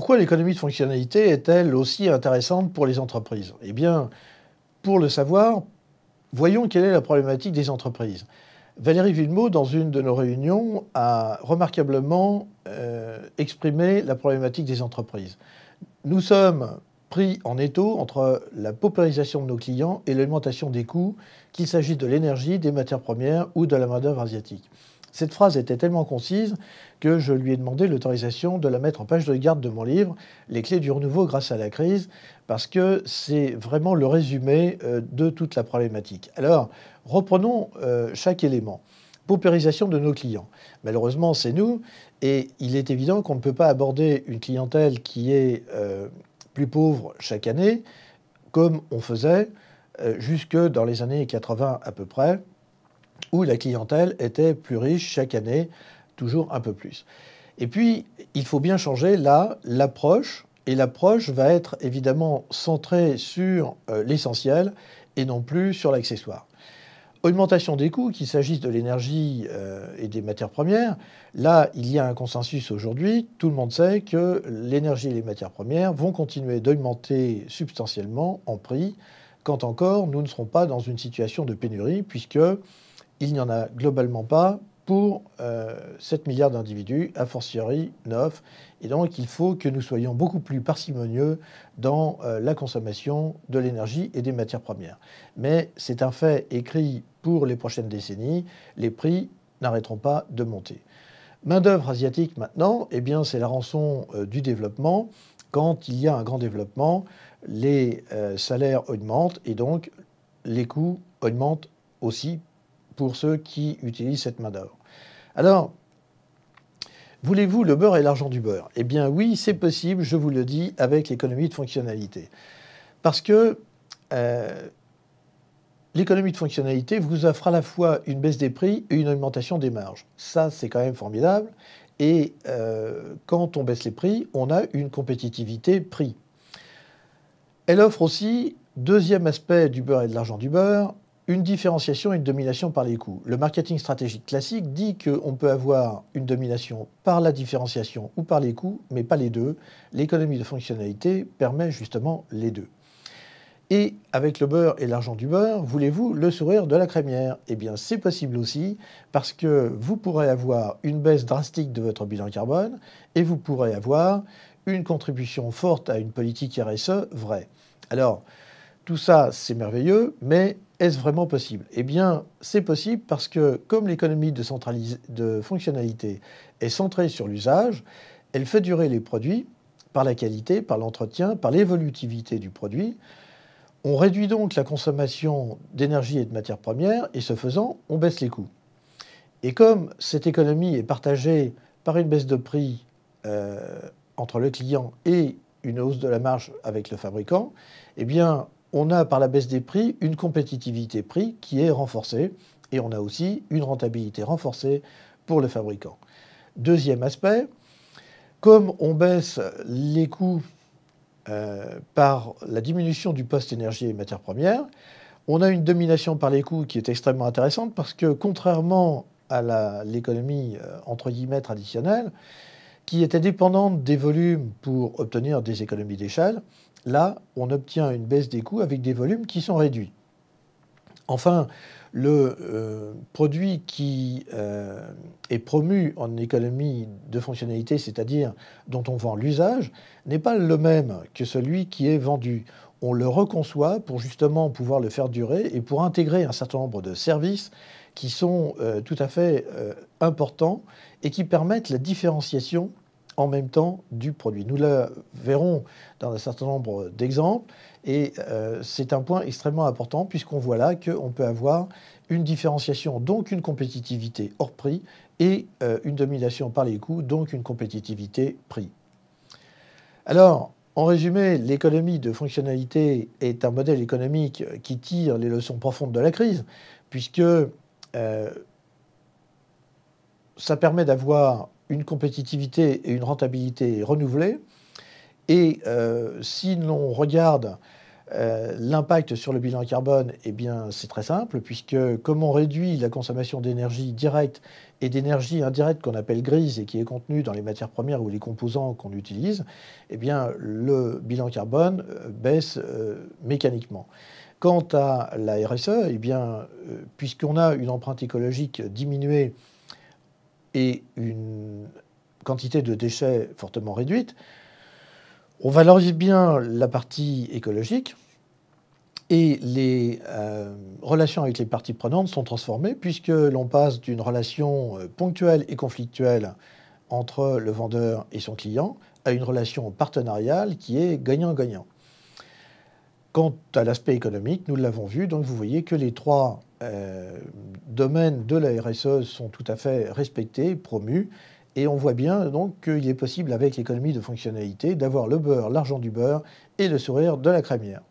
Pourquoi l'économie de fonctionnalité est-elle aussi intéressante pour les entreprises Eh bien, pour le savoir, voyons quelle est la problématique des entreprises. Valérie Villemot, dans une de nos réunions, a remarquablement euh, exprimé la problématique des entreprises. Nous sommes pris en étau entre la paupérisation de nos clients et l'augmentation des coûts, qu'il s'agisse de l'énergie, des matières premières ou de la main-d'œuvre asiatique. Cette phrase était tellement concise que je lui ai demandé l'autorisation de la mettre en page de garde de mon livre, Les clés du renouveau grâce à la crise, parce que c'est vraiment le résumé euh, de toute la problématique. Alors, reprenons euh, chaque élément. Paupérisation de nos clients. Malheureusement, c'est nous, et il est évident qu'on ne peut pas aborder une clientèle qui est euh, plus pauvre chaque année, comme on faisait jusque dans les années 80 à peu près, où la clientèle était plus riche chaque année, toujours un peu plus. Et puis, il faut bien changer là l'approche, et l'approche va être évidemment centrée sur euh, l'essentiel et non plus sur l'accessoire. Augmentation des coûts, qu'il s'agisse de l'énergie euh, et des matières premières, là, il y a un consensus aujourd'hui. Tout le monde sait que l'énergie et les matières premières vont continuer d'augmenter substantiellement en prix, quand encore nous ne serons pas dans une situation de pénurie, puisque il n'y en a globalement pas pour 7 euh, milliards d'individus, a fortiori 9. Et donc il faut que nous soyons beaucoup plus parcimonieux dans euh, la consommation de l'énergie et des matières premières. Mais c'est un fait écrit pour les prochaines décennies, les prix n'arrêteront pas de monter. Main-d'œuvre asiatique maintenant, eh bien c'est la rançon euh, du développement. Quand il y a un grand développement, les salaires augmentent et donc les coûts augmentent aussi pour ceux qui utilisent cette main-d'œuvre. Alors, voulez-vous le beurre et l'argent du beurre Eh bien oui, c'est possible, je vous le dis, avec l'économie de fonctionnalité. Parce que euh, l'économie de fonctionnalité vous offre à la fois une baisse des prix et une augmentation des marges. Ça, c'est quand même formidable. Et euh, quand on baisse les prix, on a une compétitivité prix. Elle offre aussi, deuxième aspect du beurre et de l'argent du beurre, une différenciation et une domination par les coûts. Le marketing stratégique classique dit qu'on peut avoir une domination par la différenciation ou par les coûts, mais pas les deux. L'économie de fonctionnalité permet justement les deux. Et avec le beurre et l'argent du beurre, voulez-vous le sourire de la crémière Eh bien, c'est possible aussi, parce que vous pourrez avoir une baisse drastique de votre bilan carbone et vous pourrez avoir une contribution forte à une politique RSE vraie. Alors, tout ça, c'est merveilleux, mais est-ce vraiment possible Eh bien, c'est possible parce que comme l'économie de, de fonctionnalité est centrée sur l'usage, elle fait durer les produits par la qualité, par l'entretien, par l'évolutivité du produit. On réduit donc la consommation d'énergie et de matières premières et ce faisant, on baisse les coûts. Et comme cette économie est partagée par une baisse de prix euh, entre le client et une hausse de la marge avec le fabricant, eh bien, on a par la baisse des prix une compétitivité prix qui est renforcée et on a aussi une rentabilité renforcée pour le fabricant. Deuxième aspect, comme on baisse les coûts euh, par la diminution du poste énergie et matières premières, on a une domination par les coûts qui est extrêmement intéressante parce que contrairement à l'économie euh, entre guillemets traditionnelle, qui était dépendante des volumes pour obtenir des économies d'échelle, là, on obtient une baisse des coûts avec des volumes qui sont réduits. Enfin, le euh, produit qui euh, est promu en économie de fonctionnalité, c'est-à-dire dont on vend l'usage, n'est pas le même que celui qui est vendu on le reconçoit pour justement pouvoir le faire durer et pour intégrer un certain nombre de services qui sont euh, tout à fait euh, importants et qui permettent la différenciation en même temps du produit. Nous le verrons dans un certain nombre d'exemples et euh, c'est un point extrêmement important puisqu'on voit là qu'on peut avoir une différenciation, donc une compétitivité hors prix et une domination par les coûts, donc une compétitivité prix. Alors, en résumé, l'économie de fonctionnalité est un modèle économique qui tire les leçons profondes de la crise, puisque euh, ça permet d'avoir une compétitivité et une rentabilité renouvelées. Et euh, si l'on regarde euh, l'impact sur le bilan carbone, eh bien, c'est très simple, puisque comme on réduit la consommation d'énergie directe et d'énergie indirecte qu'on appelle grise et qui est contenue dans les matières premières ou les composants qu'on utilise, eh bien, le bilan carbone euh, baisse euh, mécaniquement. Quant à la RSE, eh puisqu'on a une empreinte écologique diminuée et une quantité de déchets fortement réduite, on valorise bien la partie écologique et les euh, relations avec les parties prenantes sont transformées puisque l'on passe d'une relation euh, ponctuelle et conflictuelle entre le vendeur et son client à une relation partenariale qui est gagnant-gagnant. Quant à l'aspect économique, nous l'avons vu, donc vous voyez que les trois euh, domaines de la RSE sont tout à fait respectés, promus, et on voit bien donc qu'il est possible avec l'économie de fonctionnalité d'avoir le beurre, l'argent du beurre et le sourire de la crémière.